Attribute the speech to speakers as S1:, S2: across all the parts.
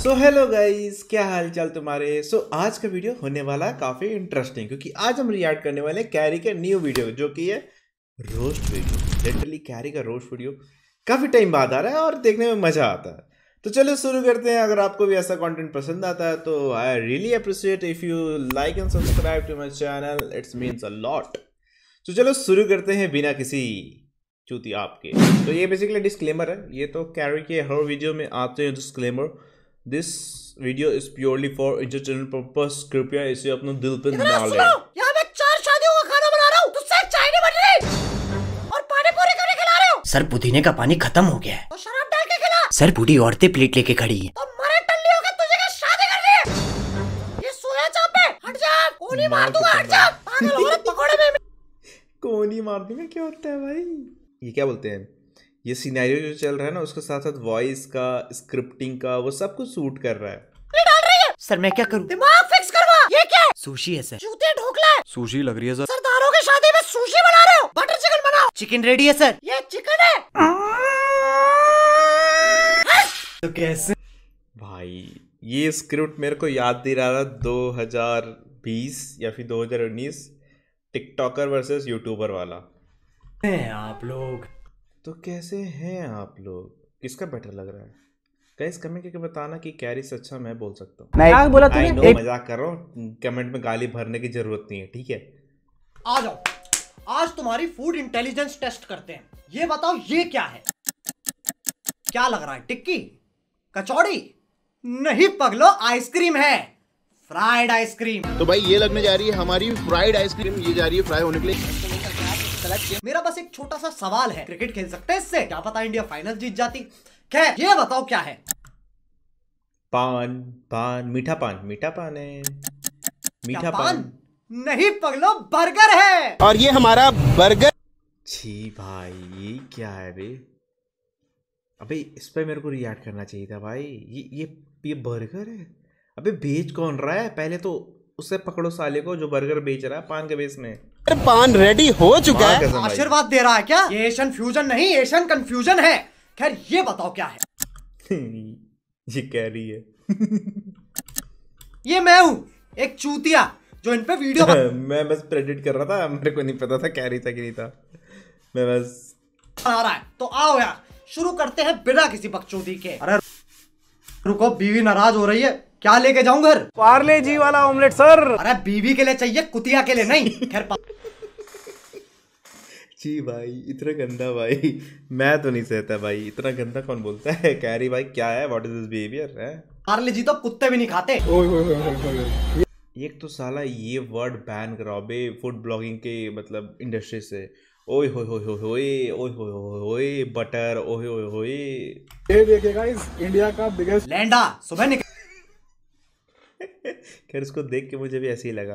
S1: So hello guys क्या हाल चाल तुम्हारे सो so, आज का वीडियो होने वाला है काफ़ी इंटरेस्टिंग क्योंकि आज हम रियक्ट करने वाले हैं कैरी के न्यू वीडियो जो कि है रोस्ट वीडियो लिटरली कैरी का रोस्ट वीडियो काफ़ी टाइम बाद आ रहा है और देखने में मज़ा आता है तो चलो शुरू करते हैं अगर आपको भी ऐसा कॉन्टेंट पसंद आता है तो I really appreciate if you like and subscribe to my channel it's means a lot तो चलो शुरू करते हैं बिना किसी चूती आपके तो ये बेसिकली डिस्क्लेमर है ये तो कैरी के हर वीडियो में आते हैं disclaimer this video is purely for entertainment purpose कृपया इसे अपने दिल पे ना ले
S2: यहां मैं चार शादियों का खाना बना रहा हूँ तुझसे चाय नहीं बन रही और पानी पूरी करके खिला रहे हो सर पुदीने का पानी खत्म हो गया है तो शराब डाल के खिला सर बूढ़ी औरतें प्लेट लेके खड़ी है तो मरे टल्ली हो तुझे का शादी कर ली ये सोया चाप पे हट जा कोनी मार तो दूंगा हट जा
S1: पागल औरत पकोड़े में कोनी मार दूंगा क्या होता है भाई ये क्या बोलते हैं ये सीनारियो जो चल रहा है ना उसके साथ साथ वॉइस का स्क्रिप्टिंग का वो सब कुछ सूट कर रहा है डाल रही है सर मैं क्या करूँ
S2: दिमाग फिक्स करवा ये क्या
S1: है सुशी है सर
S2: जूते ढोकला है
S1: सुशी लग रही है सर
S2: सरदारों की शादी में सुशी बना रहे हो बटर चिकन बनाओ चिकन रेडी है सर ये चिकन है
S1: तो कैसे भाई ये स्क्रिप्ट मेरे को याद दे रहा था 2020 या फिर 2019 हजार उन्नीस टिकटॉकर वर्सेस यूट्यूबर वाला आप लोग तो कैसे हैं आप लोग किसका बेटर लग रहा है गाइस कमेंट करके बताना कि कैरी से अच्छा मैं बोल सकता हूँ मैं बोला तूने एक... मजाक कर रहा हूँ कमेंट में गाली भरने की जरूरत नहीं है ठीक है
S2: आ जाओ आज तुम्हारी फूड इंटेलिजेंस टेस्ट करते हैं ये बताओ ये क्या है क्या लग रहा है टिक्की कचौड़ी नहीं पगलो आइसक्रीम है फ्राइड आइसक्रीम तो भाई ये लगने जा रही है
S1: हमारी फ्राइड आइसक्रीम ये जा रही है फ्राई होने के लिए
S2: सेलेक्ट किया मेरा बस एक छोटा सा सवाल है क्रिकेट खेल सकते हैं इससे क्या पता इंडिया फाइनल जीत जाती खैर ये बताओ क्या है
S1: पान पान मीठा पान मीठा पान है मीठा पान?
S2: पान नहीं पगलो बर्गर है और ये हमारा बर्गर
S1: छी भाई ये क्या है बे अबे इस पर मेरे को रिएक्ट करना चाहिए था भाई ये ये ये बर्गर है अबे बेच कौन रहा है पहले तो उसे पकड़ो साले को जो बर्गर बेच रहा है पान के बेस में पान रेडी हो चुका हाँ, है आशीर्वाद
S2: दे रहा है क्या ये एशियन फ्यूजन नहीं एशियन कंफ्यूजन है खैर ये बताओ क्या है
S1: ये कह रही है
S2: ये मैं हूँ एक चूतिया जो इन पे वीडियो
S1: मैं बस प्रेडिट कर रहा था मेरे को नहीं पता था कह रही था कि नहीं था मैं बस
S2: आ रहा है तो आओ यार शुरू करते हैं बिना किसी बकचोदी के अरे रुको बीवी नाराज हो रही है क्या लेके जाऊं घर पार्ले जी वाला ऑमलेट सर अरे बीवी के लिए चाहिए कुतिया के लिए नहीं खैर
S1: जी भाई इतना गंदा भाई मैं तो नहीं सहता भाई इतना गंदा कौन बोलता है कैरी भाई क्या है व्हाट इज दिस बिहेवियर है
S2: पार्ले जी तो कुत्ते भी नहीं खाते ओए ओए ओए
S1: एक तो साला ये वर्ड बैन कराओ बे फूड ब्लॉगिंग के मतलब इंडस्ट्री से ओए होए होए होए होए ओए होए होए होए बटर ओए होए होए
S2: ये देखिए गाइस इंडिया का बिगेस्ट लैंडा
S1: सुबह निकल खैर उसको देख के मुझे भी ऐसे ही लगा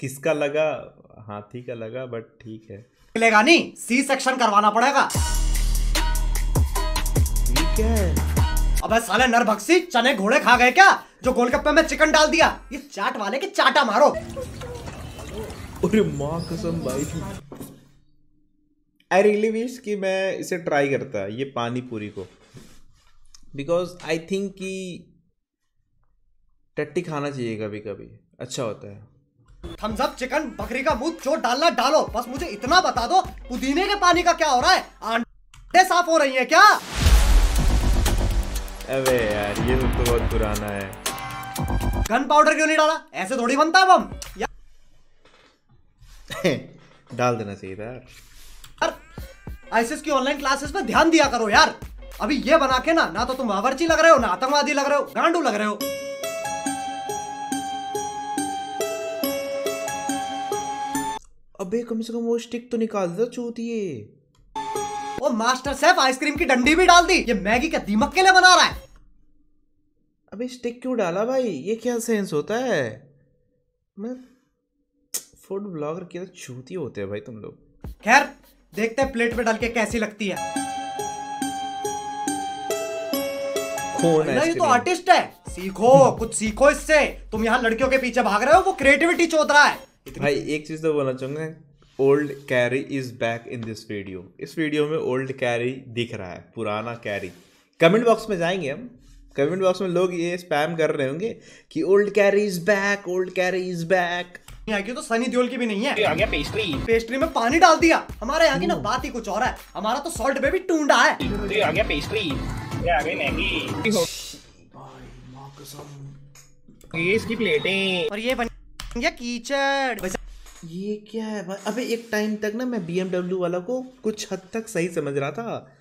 S1: किसका लगा हाथी का लगा बट ठीक है
S2: लेगा नहीं सी सेक्शन करवाना पड़ेगा ठीक है अबे साले नरभक्षी चने घोड़े खा गए क्या जो गोलगप्पे में चिकन डाल दिया इस चाट वाले के चाटा मारो
S1: अरे माँ कसम भाई आई रियली विश कि मैं इसे ट्राई करता ये पानी पूरी को बिकॉज आई थिंक कि टट्टी खाना चाहिए कभी कभी अच्छा होता है
S2: थम्स अप चिकन बकरी का मुंह चोट डालना डालो बस मुझे इतना बता दो पुदीने के पानी का क्या हो रहा है आंटे साफ हो रही है क्या
S1: अबे यार ये तो बहुत पुराना है
S2: गन पाउडर क्यों नहीं डाला ऐसे थोड़ी बनता है बम यार
S1: डाल देना चाहिए था यार
S2: आईसीएस की ऑनलाइन क्लासेस पे ध्यान दिया करो यार अभी ये बना के ना ना तो तुम बावर्ची लग रहे हो ना आतंकवादी लग रहे हो
S1: गांडू लग रहे हो अबे कम से कम वो स्टिक तो निकाल दो तो चूतिए
S2: और मास्टर सेफ आइसक्रीम की डंडी भी डाल दी ये मैगी का दीमक के लिए बना रहा है
S1: अबे स्टिक क्यों डाला भाई ये क्या सेंस होता है मैं फूड ब्लॉगर के तो चूती होते हैं भाई तुम लोग खैर देखते हैं
S2: प्लेट में डाल के कैसी लगती है ये तो आर्टिस्ट है सीखो कुछ सीखो इससे तुम यहाँ लड़कियों के पीछे भाग रहे हो वो क्रिएटिविटी चोत रहा है
S1: भाई एक चीज़ तो बोलना चाहूंगा old Carry is back in this video इस वीडियो में ओल्ड कैरी दिख रहा है पुराना कैरी कमेंट बॉक्स में जाएंगे हम कमेंट बॉक्स में लोग ये स्पैम कर रहे होंगे कि old Carry is back old Carry is back
S2: तो सनी दियोल की भी नहीं है आ गया पेस्ट्री पेस्ट्री में पानी डाल दिया हमारे यहाँ की ना hmm. बात ही कुछ और है हमारा तो सॉल्ट बेबी टूडा है आ गया पेस्ट्री मैगी
S1: ये इसकी प्लेटें और ये बन या कीचड़ ये क्या है भाई अबे एक टाइम तक ना मैं बीएमडब्ल्यू वाला को कुछ हद तक सही समझ रहा था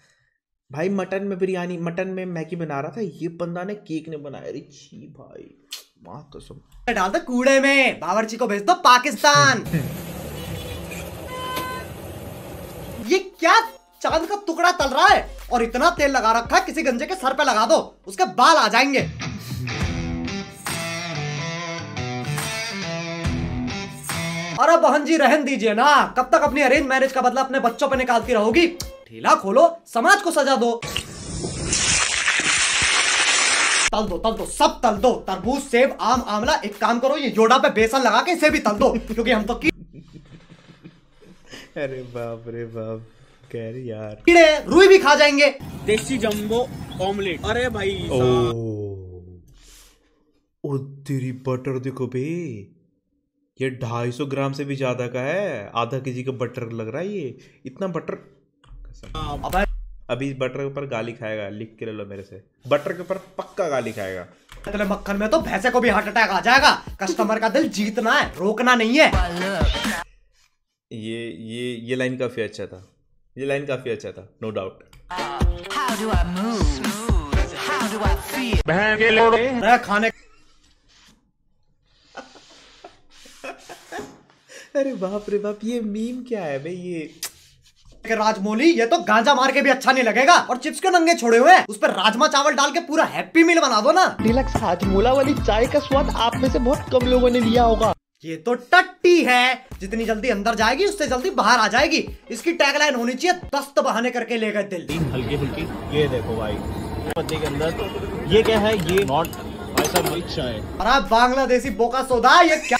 S1: भाई मटन में बिरयानी मटन में मैगी बना रहा था ये बंदा ने केक ने बनाया अरे छी भाई वाह कसम
S2: तो डाल दो कूड़े में बावर्ची को भेज दो पाकिस्तान ये क्या चांद का टुकड़ा तल रहा है और इतना तेल लगा रखा है किसी गंजे के सर पे लगा दो उसके बाल आ जाएंगे अरे बहन जी रहन दीजिए ना कब तक अपनी अरेंज मैरिज का बदला अपने बच्चों पे निकालती रहोगी ठेला खोलो समाज को सजा दो तल दो तल दो सब तल दो तरबूज सेब आम आमला एक काम करो ये जोड़ा पे बेसन लगा के इसे भी तल दो क्योंकि हम तो की...
S1: अरे बाप रे बाप खैर यार कीड़े
S2: रुई भी खा जाएंगे देसी जम्बो ऑमलेट अरे भाई ओ,
S1: ओ तेरी बटर देखो बे ये ढाई सौ ग्राम से भी ज़्यादा का है आधा के जी का बटर लग रहा है ये इतना बटर अभी इस बटर के ऊपर गाली खाएगा लिख के ले लो मेरे से बटर के ऊपर पक्का गाली खाएगा
S2: इतने मक्खन में तो भैंसे को भी हार्ट अटैक आ जाएगा कस्टमर का दिल जीतना है रोकना नहीं है
S1: ये ये ये लाइन काफी अच्छा था ये लाइन काफी अच्छा था नो डाउट खाने अरे बाप रे बाप ये मीम क्या है भाई ये राजमोली
S2: ये तो गांजा मार के भी अच्छा नहीं लगेगा और चिप्स के नंगे छोड़े हुए हैं उस पर राजमा चावल डाल के पूरा हैप्पी मील बना दो ना डिलक्स राजमोला वाली चाय का स्वाद आप में से बहुत कम लोगों ने लिया होगा ये तो टट्टी है जितनी जल्दी अंदर जाएगी उससे जल्दी बाहर आ जाएगी इसकी टैगलाइन होनी चाहिए दस्त बहाने करके ले गए दिल
S1: हल्की हल्की ये देखो भाई पत्ती के अंदर ये क्या है ये नॉट
S2: बांग्लादेशी बोका सोदा ये क्या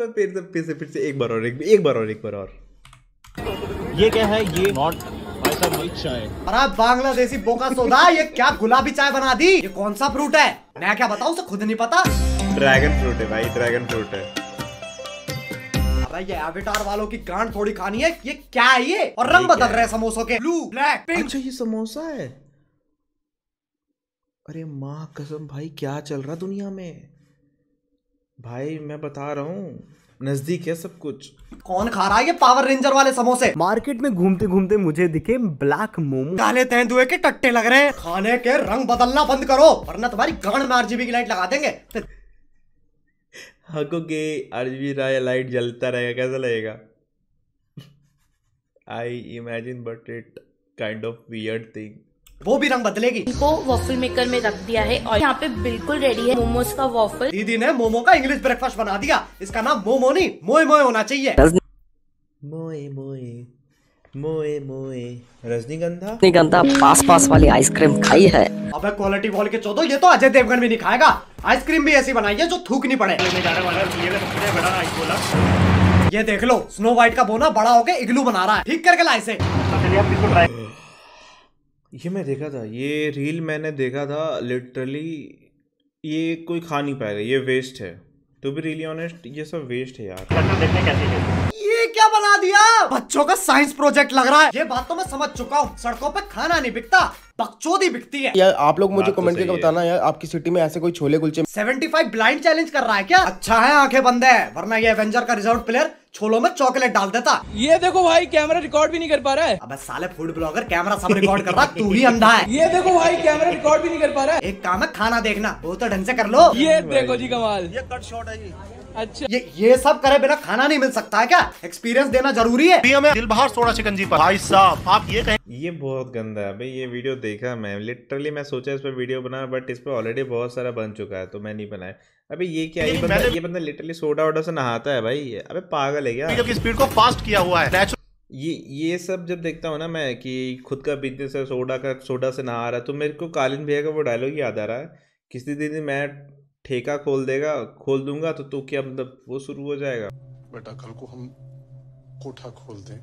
S1: मैं फिर से फिर से फिर से एक बार और एक, एक बार और एक बार और ये क्या है ये नॉट चाय बांग्लादेशी बोका
S2: सोदा ये क्या गुलाबी चाय बना दी ये कौन सा फ्रूट है मैं क्या बताऊँ उसे खुद नहीं पता
S1: ड्रैगन फ्रूट है भाई ड्रैगन फ्रूट है
S2: ये एविटार वालों की गांड थोड़ी खानी है ये क्या है ये और रंग बदल रहे समोसों के ब्लू ब्लैक पिंक
S1: अच्छा ये समोसा है अरे माँ कसम भाई क्या चल रहा दुनिया में भाई मैं बता रहा हूँ नजदीक है सब कुछ कौन खा रहा है ये पावर रेंजर वाले समोसे
S2: मार्केट में घूमते घूमते मुझे दिखे ब्लैक मोमो काले
S1: तेंदुए के टट्टे लग
S2: रहे हैं खाने के रंग बदलना बंद करो वरना तुम्हारी गण में आरजीबी की लाइट लगा देंगे
S1: हकोगे आरजीबी लाइट जलता रहेगा कैसा लगेगा I imagine but it kind of weird thing वो भी रंग
S2: बदलेगी इनको वॉफल मेकर में रख दिया है और यहाँ पे बिल्कुल रेडी है मोमोज का वॉफल दीदी ने मोमो का इंग्लिश ब्रेकफास्ट बना दिया इसका नाम मोमो नहीं मोए मोए होना चाहिए
S1: मोए मोए मोए मोए रजनीगंधा रजनीगंधा पास पास वाली आइसक्रीम खाई है
S2: अब क्वालिटी वॉल के चौदो ये तो अजय देवगन भी नहीं खाएगा आइसक्रीम भी ऐसी बनाई है जो थूक नहीं पड़े ये देख लो स्नो व्हाइट का बोना बड़ा होके इग्लू बना रहा है ठीक करके ला इसे
S1: ये मैं देखा था ये रील मैंने देखा था लिटरली ये कोई खा नहीं पाएगा ये वेस्ट है तो भी रियली ऑनेस्ट ये सब वेस्ट है यार देखने
S2: कैसे ये क्या बना दिया बच्चों का साइंस प्रोजेक्ट लग रहा है ये बात तो मैं समझ चुका हूँ सड़कों पे खाना नहीं बिकता बकचोदी बिकती है यार आप लोग मुझे कमेंट तो करके
S1: बताना यार आपकी सिटी में ऐसे कोई छोले कुलचे
S2: 75 ब्लाइंड चैलेंज कर रहा है क्या अच्छा है आंखें बंद है वरना ये एवेंजर का रिजॉर्ट प्लेयर छोलों में चॉकलेट डाल देता ये देखो भाई कैमरा रिकॉर्ड भी नहीं कर पा रहा है अब साले फूड ब्लॉगर कैमरा सब रिकॉर्ड कर रहा तू ही अंधा है ये देखो भाई कैमरा रिकॉर्ड भी नहीं कर पा रहा है एक काम है खाना देखना वो तो ढंग से कर लो ये देखो जी कमाल ये कट शॉट है जी अच्छा ये ये सब करे बिना खाना नहीं मिल सकता है क्या एक्सपीरियंस देना जरूरी है
S1: हमें दिल बाहर सोडा चिकन जी भाई साहब आप ये कहें ये बहुत गंदा है भाई ये वीडियो देखा मैं लिटरली मैं सोचा इस पर वीडियो बना बट इस पर ऑलरेडी बहुत सारा बन चुका है तो मैं नहीं बनाया अबे ये क्या ये बंदा ये बंदा लिटरली सोडा वोडा से नहाता है भाई अबे पागल है क्या स्पीड को फास्ट किया हुआ है ये ये सब जब देखता हूँ ना मैं कि खुद का बिजनेस है सोडा का सोडा से नहा रहा है तो मेरे को कालीन भैया का वो डायलॉग याद आ रहा है किसी दिन मैं ठेका खोल देगा खोल दूंगा तो तू क्या मतलब वो शुरू हो जाएगा बेटा कल को हम कोठा खोल दे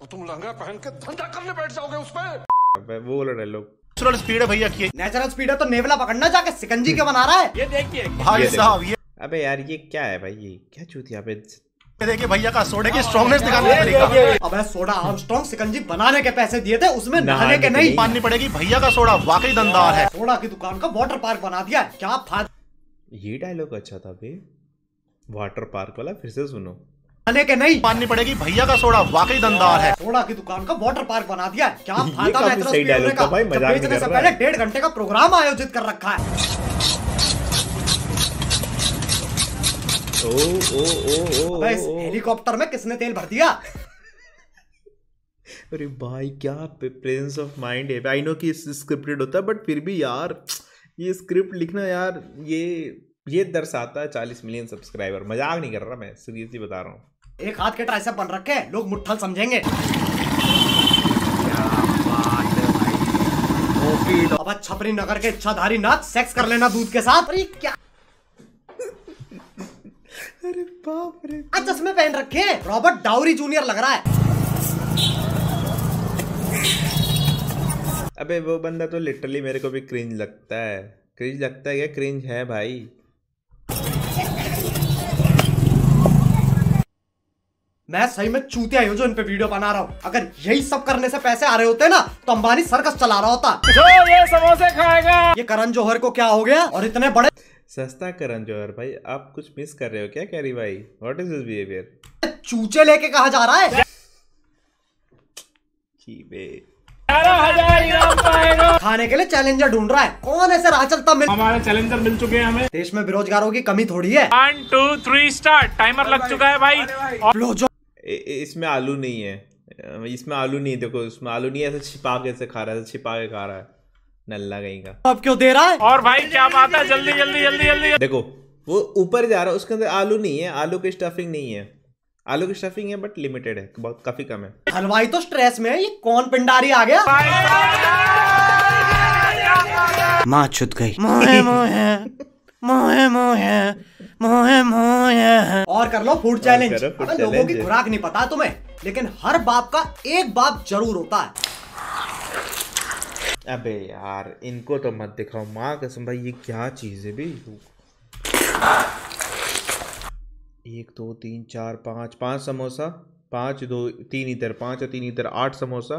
S2: तो तुम लहंगा पहन के धंधा करने बैठ जाओगे उस पर
S1: वो बोल रहे लोग
S2: नेचुरल स्पीड है भैया की नेचुरल स्पीड है तो नेवला पकड़ना जाके सिकंजी के बना रहा है ये देखिए भाई साहब ये
S1: अबे यार ये क्या है भाई ये क्या चूतिया पे
S2: देखिए भैया का सोडे की स्ट्रॉन्गनेस दिखाने का तरीका अब सोडा स्ट्रॉन्ग सिकंजी बनाने के पैसे दिए थे उसमें अच्छा नहाने के नहीं माननी पड़ेगी भैया का सोडा वाकई दमदार है सोडा की दुकान का वाटर पार्क बना दिया क्या फाद
S1: ये डायलॉग अच्छा था भाई वाटर पार्क वाला फिर से सुनो खाने के
S2: नहीं माननी पड़ेगी
S1: भैया का सोडा वाकई दमदार है
S2: सोडा की दुकान का वाटर पार्क बना दिया क्या फायदा डेढ़ घंटे का प्रोग्राम आयोजित कर रखा है
S1: इस
S2: हेलीकॉप्टर में किसने तेल भर दिया
S1: अरे भाई क्या प्रेजेंस ऑफ माइंड है आई नो कि स्क्रिप्टेड होता है बट फिर भी यार ये स्क्रिप्ट लिखना यार ये ये दर्शाता है चालीस मिलियन सब्सक्राइबर मजाक नहीं कर रहा मैं सीरियसली बता रहा हूँ
S2: एक हाथ के ट्राइसेप बन रखे लोग मुठ्ठल समझेंगे अब छपरी नगर के इच्छाधारी नाथ सेक्स कर लेना दूध के साथ अरे क्या अरे बाप रे आज चश्मे पहन रखे हैं रॉबर्ट डाउरी जूनियर लग रहा है
S1: अबे वो बंदा तो लिटरली मेरे को भी क्रिंज लगता है क्रिंज लगता है क्या क्रिंज है भाई
S2: मैं सही में चूतिया हूँ जो इन पे वीडियो बना रहा हूँ अगर यही सब करने से पैसे आ रहे होते ना तो अंबानी सर्कस चला रहा होता जो ये समोसे खाएगा ये करण जोहर को क्या हो गया और इतने बड़े
S1: सस्ता करण जोहर भाई आप कुछ मिस कर रहे हो क्या कैरी भाई व्हाट इज दिस बिहेवियर
S2: चूचे लेके कहा जा रहा है खाने के लिए चैलेंजर ढूंढ रहा है कौन ऐसे राह चलता मिल हमारे चैलेंजर मिल चुके हैं हमें देश में बेरोजगारों की कमी थोड़ी है
S1: one two three start timer लग चुका है भाई इसमें आलू नहीं है इसमें आलू नहीं देखो इसमें आलू नहीं है ऐसे छिपा के खा रहा है छिपा के खा रहा है नल्ला कहीं का
S2: अब क्यों दे रहा है और भाई क्या बात है जल्दी जल्दी जल्दी जल्दी
S1: देखो वो ऊपर जा रहा है उसके अंदर आलू नहीं है आलू की स्टफिंग नहीं है आलू की स्टफिंग है बट लिमिटेड है बहुत काफी कम है
S2: हलवाई तो स्ट्रेस में है ये कौन पिंडारी आ गया माँ छुत गई मोहे मोहे मोहे मोहे मोहे मोहे और कर लो फूड चैलेंज लोगों की खुराक नहीं पता तुम्हें लेकिन हर बाप का एक बाप जरूर होता है
S1: अबे यार इनको तो मत दिखाओ माँ कसम भाई ये क्या चीज़ है भाई एक दो तीन चार पाँच पाँच समोसा पाँच दो तीन इधर पाँच और तीन इधर आठ समोसा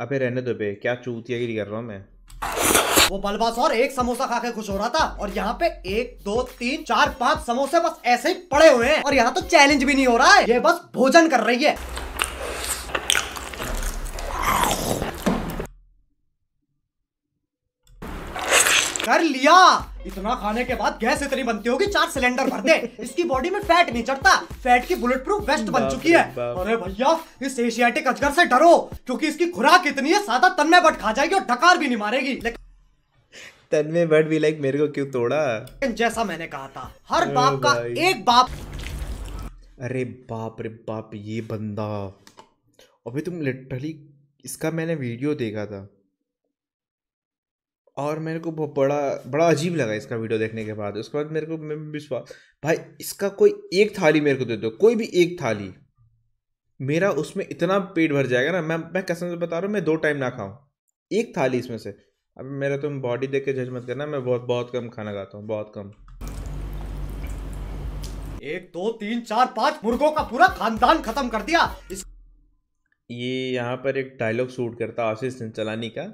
S1: अबे रहने दो बे क्या चूतिया कर रहा हूँ मैं
S2: वो बलवास और एक समोसा खा के खुश हो रहा था और यहाँ पे एक दो तीन चार पाँच समोसे बस ऐसे ही पड़े हुए हैं और यहाँ तो चैलेंज भी नहीं हो रहा है ये बस भोजन कर रही है कर लिया इतना खाने के बाद गैस इतनी बनती होगी चार सिलेंडर भर दे इसकी बॉडी में फैट नहीं चढ़ता फैट की बुलेट प्रूफ वेस्ट बन चुकी है अरे भैया इस एशियाटिक अजगर से डरो क्योंकि इसकी खुराक इतनी है सादा तन में बट खा जाएगी और डकार भी नहीं मारेगी
S1: तन में बट भी लाइक मेरे को क्यों तोड़ा
S2: जैसा मैंने कहा था हर बाप का एक बाप
S1: अरे बाप रे बाप ये बंदा अभी तुम लिटरली इसका मैंने वीडियो देखा था और मेरे को बड़ा बड़ा अजीब लगा इसका वीडियो देखने के बाद उसके बाद मेरे को मैं विश्वास भाई इसका कोई एक थाली मेरे को दे दो कोई भी एक थाली मेरा उसमें इतना पेट भर जाएगा ना मैं मैं कसम से बता रहा हूँ मैं दो टाइम ना खाऊं एक थाली इसमें से अब मेरा तुम बॉडी देख के जज मत करना मैं बहुत बहुत कम खाना खाता हूँ बहुत कम
S2: एक दो तीन चार पांच मुर्गों का पूरा खानदान खत्म कर दिया इस...
S1: ये यहाँ पर एक डायलॉग शूट करता आशीष चलानी का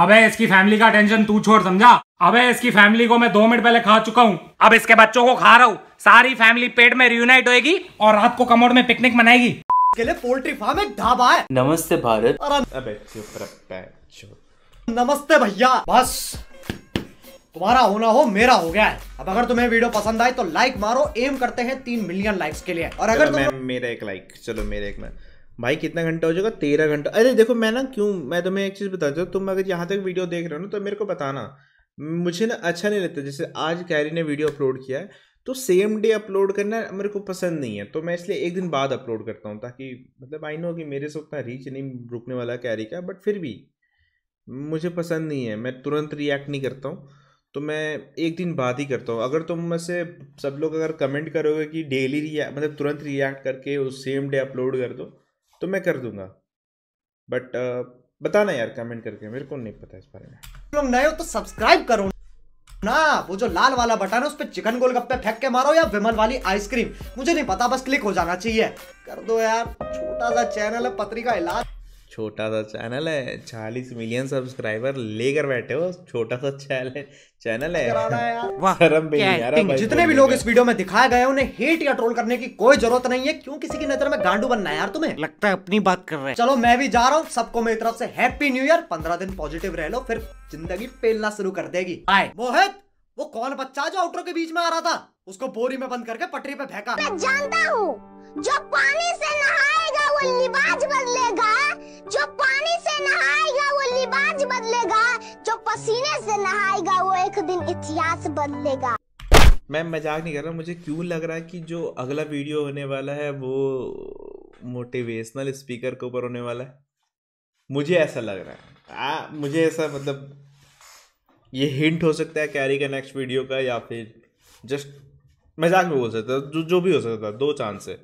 S1: अबे इसकी फैमिली का टेंशन तू छोड़ समझा अबे इसकी फैमिली को मैं दो मिनट पहले खा चुका हूँ अब इसके बच्चों को खा रहा हूँ सारी फैमिली पेट में रियूनाइट होगी और रात
S2: को कमोड में पिकनिक मनाएगी के लिए पोल्ट्री फार्म एक ढाबा है
S1: नमस्ते भारत अबे
S2: नमस्ते भैया बस तुम्हारा होना हो मेरा हो गया है अब अगर तुम्हें वीडियो पसंद आए तो लाइक मारो एम करते हैं तीन मिलियन लाइक्स के लिए और अगर
S1: मेरा एक लाइक चलो मेरे एक मैं भाई कितना घंटा हो जाएगा तेरह घंटा अरे देखो मैं ना क्यों मैं तुम्हें एक चीज़ बताता हूँ तुम अगर यहाँ तक वीडियो देख रहे हो ना तो मेरे को बताना मुझे ना अच्छा नहीं लगता जैसे आज कैरी ने वीडियो अपलोड किया है तो सेम डे अपलोड करना मेरे को पसंद नहीं है तो मैं इसलिए एक दिन बाद अपलोड करता हूँ ताकि मतलब आई नो कि मेरे से उतना रीच नहीं रुकने वाला कैरी का बट फिर भी मुझे पसंद नहीं है मैं तुरंत रिएक्ट नहीं करता हूँ तो मैं एक दिन बाद ही करता हूँ अगर तुम में से सब लोग अगर कमेंट करोगे कि डेली रिया मतलब तुरंत रिएक्ट करके उस सेम डे अपलोड कर दो तो मैं कर दूंगा बट uh, बताना यार कमेंट करके मेरे को नहीं पता इस बारे में
S2: लोग नए हो तो सब्सक्राइब करो ना वो जो लाल वाला बटन है उस पर चिकन गोलगप्पे फेंक के मारो या विमल वाली आइसक्रीम मुझे नहीं पता बस क्लिक हो जाना चाहिए कर दो यार छोटा सा चैनल है पत्रिका इलाज
S1: छोटा सा चैनल है चालीस मिलियन सब्सक्राइबर लेकर बैठे हो छोटा सा चैनल है चैनल है जितने भी लोग इस
S2: वीडियो में दिखाए गए उन्हें हेट या ट्रोल करने की कोई जरूरत नहीं है क्यों किसी की नजर में गांडू बनना है यार तुम्हें लगता है अपनी बात कर रहे हैं चलो मैं भी जा रहा हूँ सबको मेरी तरफ से हैप्पी न्यू ईयर पंद्रह दिन पॉजिटिव रह लो फिर जिंदगी फेलना शुरू कर देगी आए मोहित वो कौन बच्चा जो आउटरो के बीच में आ रहा था उसको बोरी में बंद करके पटरी पे फेंका मैं जानता हूँ
S1: जो पानी से नहाएगा वो लिबाज बदलेगा जो पानी से नहाएगा वो लिबाज बदलेगा जो पसीने से नहाएगा वो एक दिन इतिहास बदलेगा मैं मजाक नहीं कर रहा मुझे क्यों लग रहा है कि जो अगला वीडियो होने वाला है वो मोटिवेशनल स्पीकर के ऊपर होने वाला है मुझे ऐसा लग रहा है आ, मुझे ऐसा मतलब ये हिंट हो सकता है कैरी का नेक्स्ट वीडियो का या फिर जस्ट मजाक में बोल सकता है जो जो भी हो सकता है दो चांस है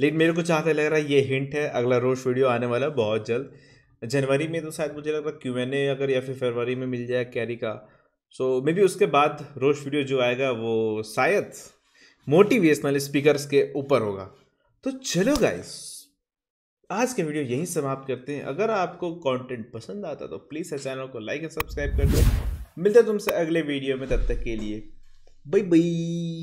S1: लेकिन मेरे को चाहते लग रहा है ये हिंट है अगला रोज वीडियो आने वाला बहुत जल्द जनवरी में तो शायद मुझे लग रहा है क्यू एन ए अगर या फिर फरवरी में मिल जाए कैरी का सो मे बी उसके बाद रोज वीडियो जो आएगा वो शायद मोटिवेशनल स्पीकर्स के ऊपर होगा तो चलो गाइस आज के वीडियो यहीं समाप्त करते हैं अगर आपको कंटेंट पसंद आता तो प्लीज़ इस चैनल को लाइक एंड सब्सक्राइब कर दो मिलते तुमसे अगले वीडियो में तब तक के लिए बाय बाय